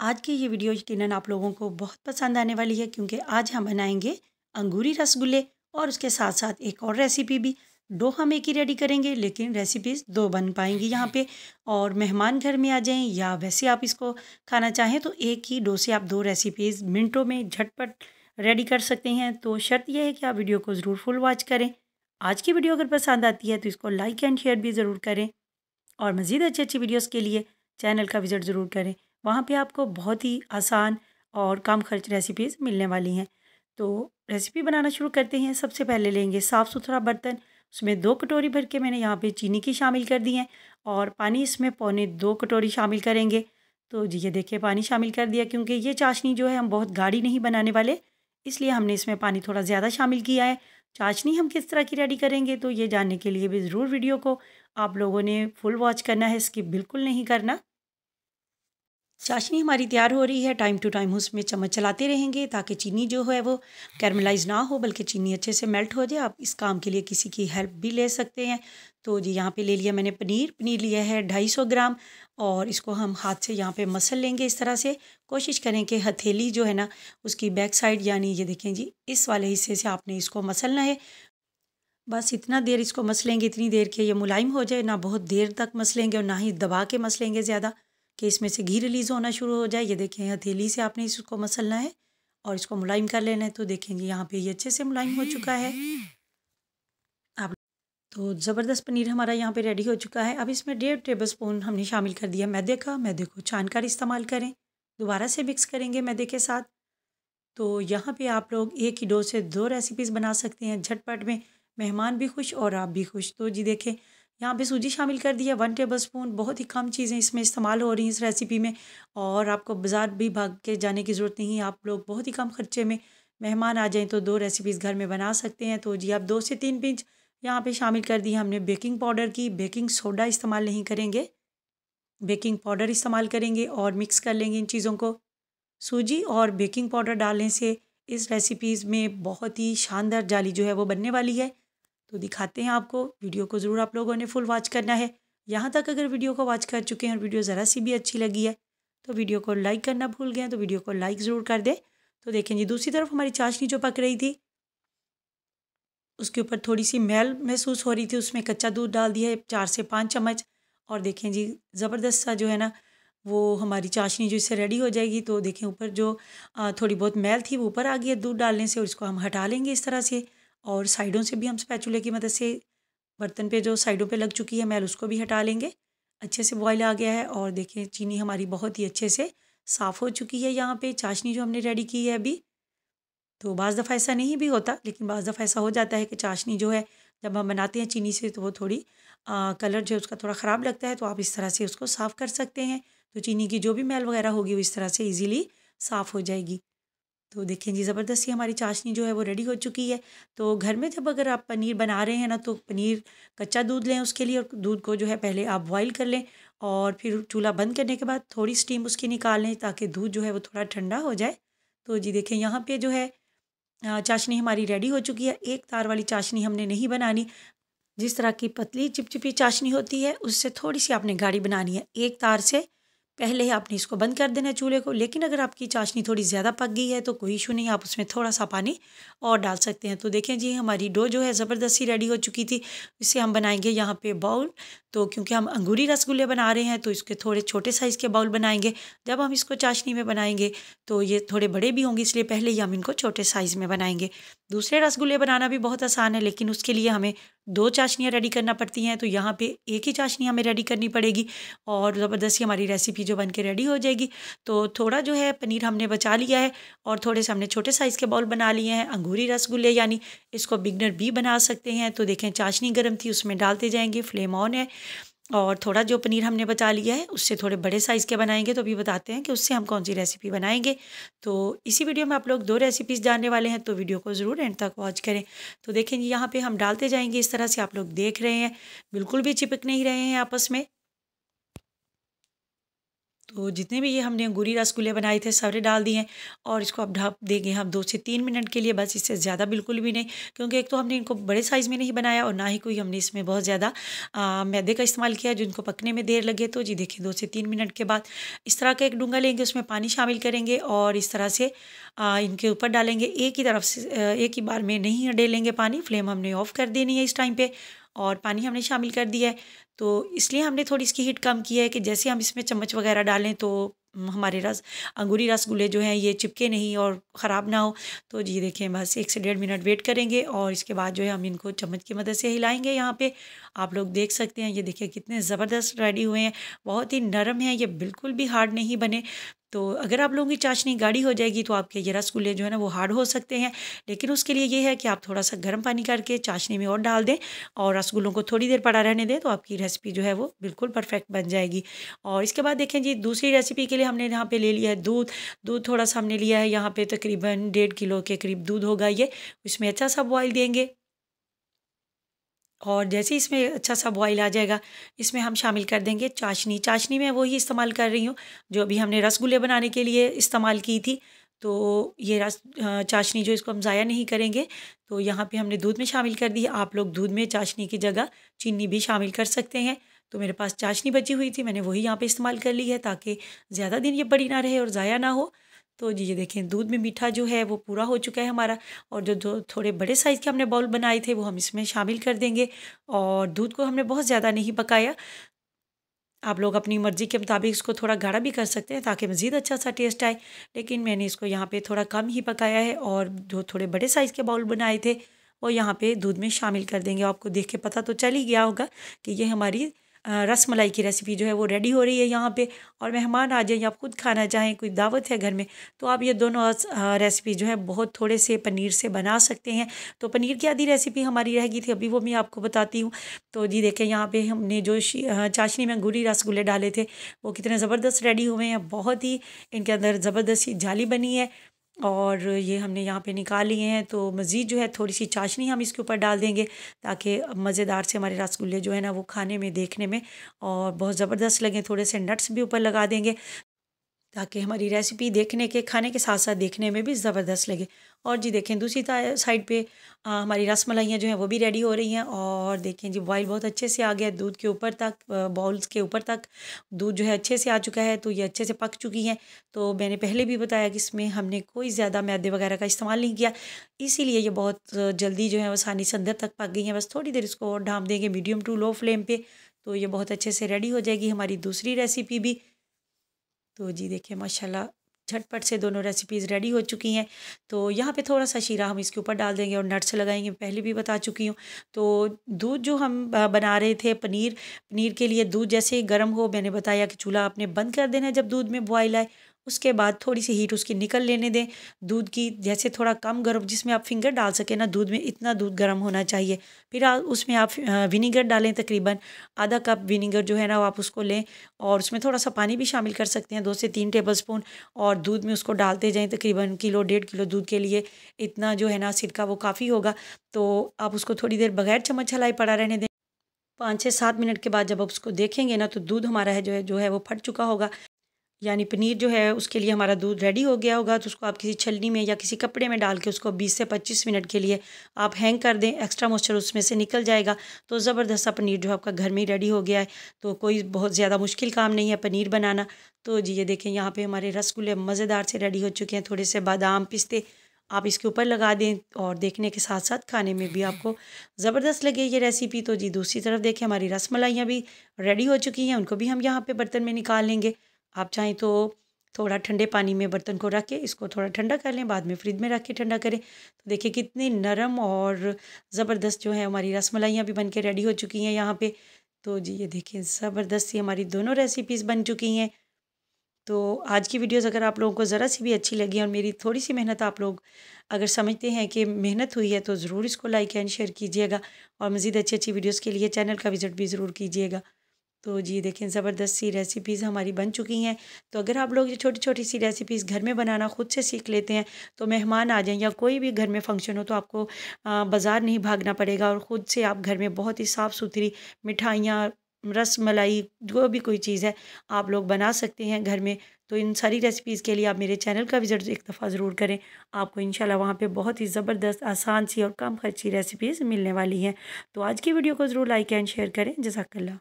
आज की ये वीडियो यकीन आप लोगों को बहुत पसंद आने वाली है क्योंकि आज हम बनाएंगे अंगूरी रसगुल्ले और उसके साथ साथ एक और रेसिपी भी दो हम एक ही रेडी करेंगे लेकिन रेसिपीज़ दो बन पाएंगी यहाँ पे और मेहमान घर में आ जाएं या वैसे आप इसको खाना चाहें तो एक ही डो से आप दो रेसिपीज़ मिनटों में झटपट रेडी कर सकते हैं तो शर्त यह है कि आप वीडियो को ज़रूर फुल वॉच करें आज की वीडियो अगर पसंद आती है तो इसको लाइक एंड शेयर भी ज़रूर करें और मज़ीद अच्छी अच्छी वीडियोज़ के लिए चैनल का विज़िट ज़रूर करें वहाँ पे आपको बहुत ही आसान और कम खर्च रेसिपीज़ मिलने वाली हैं तो रेसिपी बनाना शुरू करते हैं सबसे पहले लेंगे साफ़ सुथरा बर्तन उसमें दो कटोरी भर के मैंने यहाँ पे चीनी की शामिल कर दी है और पानी इसमें पौने दो कटोरी शामिल करेंगे तो जी ये देखिए पानी शामिल कर दिया क्योंकि ये चाशनी जो है हम बहुत गाढ़ी नहीं बनाने वाले इसलिए हमने इसमें पानी थोड़ा ज़्यादा शामिल किया है चाशनी हम किस तरह की रेडी करेंगे तो ये जानने के लिए भी ज़रूर वीडियो को आप लोगों ने फुल वॉच करना है इसकी बिल्कुल नहीं करना चाशनी हमारी तैयार हो रही है टाइम टू टाइम उसमें चम्मच चलाते रहेंगे ताकि चीनी जो है वो कैरमलाइज ना हो बल्कि चीनी अच्छे से मेल्ट हो जाए आप इस काम के लिए किसी की हेल्प भी ले सकते हैं तो जी यहाँ पे ले लिया मैंने पनीर पनीर लिया है ढाई सौ ग्राम और इसको हम हाथ से यहाँ पे मसल लेंगे इस तरह से कोशिश करें कि हथेली जो है ना उसकी बैक साइड यानी ये देखें जी इस वाले हिस्से से आपने इसको मसलना है बस इतना देर इसको मसलेंगे इतनी देर के ये मुलायम हो जाए ना बहुत देर तक मसलेंगे और ना ही दबा के मसलेंगे ज़्यादा कि इसमें से घी रिलीज़ होना शुरू हो जाए ये देखें हथेली से आपने इसको मसलना है और इसको मुलायम कर लेना है तो देखेंगे यहाँ पे ये अच्छे से मुलायम हो चुका है आप तो ज़बरदस्त पनीर हमारा यहाँ पे रेडी हो चुका है अब इसमें डेढ़ टेबल स्पून हमने शामिल कर दिया मैदे का मैदे को छान कर इस्तेमाल करें दोबारा से मिक्स करेंगे मैदे के साथ तो यहाँ पे आप लोग एक ही डो से दो रेसिपीज़ बना सकते हैं झटपट में मेहमान भी खुश और आप भी खुश तो जी देखें यहाँ पे सूजी शामिल कर दी है वन टेबल स्पून बहुत ही कम चीज़ें इसमें इस्तेमाल हो रही हैं इस रेसिपी में और आपको बाज़ार भी भाग के जाने की ज़रूरत नहीं है आप लोग बहुत ही कम खर्चे में मेहमान आ जाएं तो दो रेसिपीज़ घर में बना सकते हैं तो जी आप दो से तीन पिंच यहाँ पे शामिल कर दी हमने बेकिंग पाउडर की बेकिंग सोडा इस्तेमाल नहीं करेंगे बेकिंग पाउडर इस्तेमाल करेंगे और मिक्स कर लेंगे इन चीज़ों को सूजी और बेकिंग पाउडर डालने से इस रेसिपीज़ में बहुत ही शानदार जाली जो है वो बनने वाली है तो दिखाते हैं आपको वीडियो को ज़रूर आप लोगों ने फुल वॉच करना है यहाँ तक अगर वीडियो को वॉच कर चुके हैं और वीडियो ज़रा सी भी अच्छी लगी है तो वीडियो को लाइक करना भूल गए तो वीडियो को लाइक ज़रूर कर दें तो देखें जी दूसरी तरफ हमारी चाशनी जो पक रही थी उसके ऊपर थोड़ी सी मैल महसूस हो रही थी उसमें कच्चा दूध डाल दिया है चार से पाँच चम्मच और देखें जी ज़बरदस्त सा जो है ना वो हमारी चाशनी जो इससे रेडी हो जाएगी तो देखें ऊपर जो थोड़ी बहुत मैल थी वो ऊपर आ गई है दूध डालने से और इसको हम हटा लेंगे इस तरह से और साइडों से भी हम स्पैचुले की मदद से बर्तन पे जो साइडों पे लग चुकी है मैल उसको भी हटा लेंगे अच्छे से बॉयल आ गया है और देखें चीनी हमारी बहुत ही अच्छे से साफ़ हो चुकी है यहाँ पे चाशनी जो हमने रेडी की है अभी तो बाज़ दफ़ा ऐसा नहीं भी होता लेकिन बाज़ दफ़ा ऐसा हो जाता है कि चाशनी जो है जब हम बनाते हैं चीनी से तो वो थोड़ी आ, कलर जो है उसका थोड़ा ख़राब लगता है तो आप इस तरह से उसको साफ़ कर सकते हैं तो चीनी की जो भी मैल वगैरह होगी वो इस तरह से ईजीली साफ़ हो जाएगी तो देखें जी ज़बरदस्ती हमारी चाशनी जो है वो रेडी हो चुकी है तो घर में जब अगर आप पनीर बना रहे हैं ना तो पनीर कच्चा दूध लें उसके लिए और दूध को जो है पहले आप बॉईल कर लें और फिर चूल्हा बंद करने के बाद थोड़ी स्टीम उसकी निकाल लें ताकि दूध जो है वो थोड़ा ठंडा हो जाए तो जी देखें यहाँ पर जो है चाशनी हमारी रेडी हो चुकी है एक तार वाली चाशनी हमने नहीं बनानी जिस तरह की पतली चिपचिपी चाशनी होती है उससे थोड़ी सी आपने गाढ़ी बनानी है एक तार से पहले ही आपने इसको बंद कर देना चूल्हे को लेकिन अगर आपकी चाशनी थोड़ी ज़्यादा पक गई है तो कोई इशू नहीं आप उसमें थोड़ा सा पानी और डाल सकते हैं तो देखें जी हमारी डो जो है ज़बरदस्ती रेडी हो चुकी थी इसे हम बनाएंगे यहाँ पे बाउल तो क्योंकि हम अंगूरी रसगुल्ले बना रहे हैं तो इसके थोड़े छोटे साइज़ के बाउल बनाएंगे जब हम इसको चाशनी में बनाएंगे तो ये थोड़े बड़े भी होंगे इसलिए पहले ही हम इनको छोटे साइज़ में बनाएंगे दूसरे रसगुल्ले बनाना भी बहुत आसान है लेकिन उसके लिए हमें दो चाशनियाँ रेडी करना पड़ती हैं तो यहाँ पे एक ही चाशनी हमें रेडी करनी पड़ेगी और ज़बरदस्ती हमारी रेसिपी जो बन के रेडी हो जाएगी तो थोड़ा जो है पनीर हमने बचा लिया है और थोड़े से हमने छोटे साइज़ के बॉल बना लिए हैं अंगूरी रसगुल्ले यानी इसको बिगनर भी बना सकते हैं तो देखें चाशनी गर्म थी उसमें डालते जाएंगे फ्लेम ऑन है और थोड़ा जो पनीर हमने बचा लिया है उससे थोड़े बड़े साइज़ के बनाएंगे तो अभी बताते हैं कि उससे हम कौन सी रेसिपी बनाएंगे तो इसी वीडियो में आप लोग दो रेसिपीज़ जानने वाले हैं तो वीडियो को ज़रूर एंड तक वॉच करें तो देखें यहाँ पे हम डालते जाएंगे इस तरह से आप लोग देख रहे हैं बिल्कुल भी चिपक नहीं रहे हैं आपस में तो जितने भी ये हमने अंगूरी रसगुल्ले बनाए थे सारे डाल दिए और इसको अब ढाप देंगे हम दो से तीन मिनट के लिए बस इससे ज़्यादा बिल्कुल भी नहीं क्योंकि एक तो हमने इनको बड़े साइज़ में नहीं बनाया और ना ही कोई हमने इसमें बहुत ज़्यादा मैदे का इस्तेमाल किया जिनको पकने में देर लगे तो जी देखिए दो से तीन मिनट के बाद इस तरह का एक डूंगा लेंगे उसमें पानी शामिल करेंगे और इस तरह से आ, इनके ऊपर डालेंगे एक ही तरफ से एक ही बार में नहीं डेलेंगे पानी फ्लेम हमने ऑफ़ कर देनी है इस टाइम पर और पानी हमने शामिल कर दिया है तो इसलिए हमने थोड़ी इसकी हीट कम की है कि जैसे हम इसमें चम्मच वगैरह डालें तो हमारे रस अंगूरी रसगुल्ले जो हैं ये चिपके नहीं और ख़राब ना हो तो जी देखें बस एक से डेढ़ मिनट वेट करेंगे और इसके बाद जो है हम इनको चम्मच की मदद से हिलाएंगे यहाँ पे आप लोग देख सकते हैं ये देखिए कितने ज़बरदस्त रेडी हुए हैं बहुत ही नरम है ये बिल्कुल भी हार्ड नहीं बने तो अगर आप लोगों की चाशनी गाढ़ी हो जाएगी तो आपके ये रसगुल्ले जो है ना वो हार्ड हो सकते हैं लेकिन उसके लिए ये है कि आप थोड़ा सा गर्म पानी करके चाशनी में और डाल दें और रसगुल्लों को थोड़ी देर पड़ा रहने दें तो आपकी रेसिपी जो है वो बिल्कुल परफेक्ट बन जाएगी और इसके बाद देखें जी दूसरी रेसिपी के लिए हमने यहाँ पर ले लिया है दूध दूध थोड़ा सा हमने लिया है यहाँ पर तकरीबन डेढ़ किलो के करीब दूध होगा ये उसमें अच्छा सा बॉयल देंगे और जैसे इसमें अच्छा सा बॉइल आ जाएगा इसमें हम शामिल कर देंगे चाशनी चाशनी मैं वही इस्तेमाल कर रही हूँ जो अभी हमने रसगुल्ले बनाने के लिए इस्तेमाल की थी तो ये रस चाशनी जो इसको हम ज़ाया नहीं करेंगे तो यहाँ पे हमने दूध में शामिल कर दी है आप लोग दूध में चाशनी की जगह चीनी भी शामिल कर सकते हैं तो मेरे पास चाशनी बची हुई थी मैंने वही यहाँ पर इस्तेमाल कर ली है ताकि ज़्यादा दिन ये बड़ी ना रहे और ज़ाया ना हो तो ये देखें दूध में मीठा जो है वो पूरा हो चुका है हमारा और जो दो थोड़े बड़े साइज़ के हमने बाउल बनाए थे वो हम इसमें शामिल कर देंगे और दूध को हमने बहुत ज़्यादा नहीं पकाया आप लोग अपनी मर्ज़ी के मुताबिक इसको थोड़ा गाढ़ा भी कर सकते हैं ताकि मज़ीद अच्छा सा टेस्ट आए लेकिन मैंने इसको यहाँ पे थोड़ा कम ही पकाया है और जो थोड़े बड़े साइज़ के बाउल बनाए थे वो यहाँ पे दूध में शामिल कर देंगे आपको देख के पता तो चल ही गया होगा कि ये हमारी रस मलाई की रेसिपी जो है वो रेडी हो रही है यहाँ पे और मेहमान आ जाए या खुद खाना चाहें कोई दावत है घर में तो आप ये दोनों रेसिपी जो है बहुत थोड़े से पनीर से बना सकते हैं तो पनीर की आधी रेसिपी हमारी रह गई थी अभी वो मैं आपको बताती हूँ तो जी देखें यहाँ पे हमने जो चाशनी में गुरी रसगुल्ले डाले थे वो कितने ज़बरदस्त रेडी हुए हैं बहुत ही इनके अंदर ज़बरदस्त जाली बनी है और ये हमने यहाँ पे निकाली हैं तो मज़ीद जो है थोड़ी सी चाशनी हम इसके ऊपर डाल देंगे ताकि मज़ेदार से हमारे रसगुल्ले जो है ना वो खाने में देखने में और बहुत ज़बरदस्त लगें थोड़े से नट्स भी ऊपर लगा देंगे ताकि हमारी रेसिपी देखने के खाने के साथ साथ देखने में भी ज़बरदस्त लगे और जी देखें दूसरी साइड पे आ, हमारी रस मलाइयाँ जो हैं वो भी रेडी हो रही हैं और देखें जी बॉयल बहुत अच्छे से आ गया दूध के ऊपर तक बाउल्स के ऊपर तक दूध जो है अच्छे से आ चुका है तो ये अच्छे से पक चुकी हैं तो मैंने पहले भी बताया कि इसमें हमने कोई ज़्यादा मैदे वगैरह का इस्तेमाल नहीं किया इसीलिए ये बहुत जल्दी जो है आसानी से अंदर तक पक गई हैं बस थोड़ी देर इसको और ढाम देंगे मीडियम टू लो फ्लेम पर तो ये बहुत अच्छे से रेडी हो जाएगी हमारी दूसरी रेसिपी भी तो जी देखिए माशाल्लाह झटपट से दोनों रेसिपीज़ रेडी हो चुकी हैं तो यहाँ पे थोड़ा सा शीरा हम इसके ऊपर डाल देंगे और नट्स लगाएंगे पहले भी बता चुकी हूँ तो दूध जो हम बना रहे थे पनीर पनीर के लिए दूध जैसे ही गर्म हो मैंने बताया कि चूल्हा आपने बंद कर देना है जब दूध में बॉयल आए उसके बाद थोड़ी सी हीट उसकी निकल लेने दें दूध की जैसे थोड़ा कम गर्म जिसमें आप फिंगर डाल सकें ना दूध में इतना दूध गर्म होना चाहिए फिर उसमें आप विनीगर डालें तकरीबन आधा कप विनीगर जो है ना आप उसको लें और उसमें थोड़ा सा पानी भी शामिल कर सकते हैं दो से तीन टेबल स्पून और दूध में उसको डालते जाएँ तकरीबन किलो डेढ़ किलो दूध के लिए इतना जो है ना सिरका वो काफ़ी होगा तो आप उसको थोड़ी देर बगैर चम्मच हलाई पड़ा रहने दें पाँच छः सात मिनट के बाद जब आप उसको देखेंगे ना तो दूध हमारा है जो है जो है वो फट चुका होगा यानी पनीर जो है उसके लिए हमारा दूध रेडी हो गया होगा तो उसको आप किसी छलनी में या किसी कपड़े में डाल के उसको 20 से 25 मिनट के लिए आप हैंग कर दें एक्स्ट्रा मॉइस्चर उसमें से निकल जाएगा तो ज़बरदस्त सा पनीर जो आपका घर में ही रेडी हो गया है तो कोई बहुत ज़्यादा मुश्किल काम नहीं है पनीर बनाना तो जी ये देखें यहाँ पर हमारे रसगुल्ले मज़ेदार से रेडी हो चुके हैं थोड़े से बादाम पिस्ते आप इसके ऊपर लगा दें और देखने के साथ साथ खाने में भी आपको ज़बरदस्त लगे ये रेसिपी तो जी दूसरी तरफ देखें हमारी रसमलाइयाँ भी रेडी हो चुकी हैं उनको भी हम यहाँ पे बर्तन में निकाल लेंगे आप चाहें तो थोड़ा ठंडे पानी में बर्तन को रख के इसको थोड़ा ठंडा कर लें बाद में फ्रिज में रख के ठंडा करें तो देखिए कितनी नरम और ज़बरदस्त जो है हमारी रसमलाइयाँ भी बन के रेडी हो चुकी हैं यहाँ पे तो जी ये देखिए ज़बरदस्त ही हमारी दोनों रेसिपीज़ बन चुकी हैं तो आज की वीडियोस अगर आप लोगों को ज़रा सी भी अच्छी लगी और मेरी थोड़ी सी मेहनत आप लोग अगर समझते हैं कि मेहनत हुई है तो ज़रूर इसको लाइक एंड शेयर कीजिएगा और मज़ीद अच्छी अच्छी वीडियोज़ के लिए चैनल का विज़िट भी ज़रूर कीजिएगा तो जी देखें ज़बरदस्त सी रेसिपीज़ हमारी बन चुकी हैं तो अगर आप लोग ये छोटी छोटी सी रेसिपीज़ घर में बनाना ख़ुद से सीख लेते हैं तो मेहमान आ जाएं या कोई भी घर में फंक्शन हो तो आपको बाज़ार नहीं भागना पड़ेगा और ख़ुद से आप घर में बहुत ही साफ़ सुथरी मिठाइयाँ रस मलाई जो भी कोई चीज़ है आप लोग बना सकते हैं घर में तो इन सारी रेसिपीज़ के लिए आप मेरे चैनल का विज़िट एक दफ़ा ज़रूर करें आपको इंशाल्लाह वहाँ पे बहुत ही ज़बरदस्त आसान सी और कम खर्ची रेसिपीज़ मिलने वाली हैं तो आज की वीडियो को ज़रूर लाइक एंड शेयर करें जजाकल्ला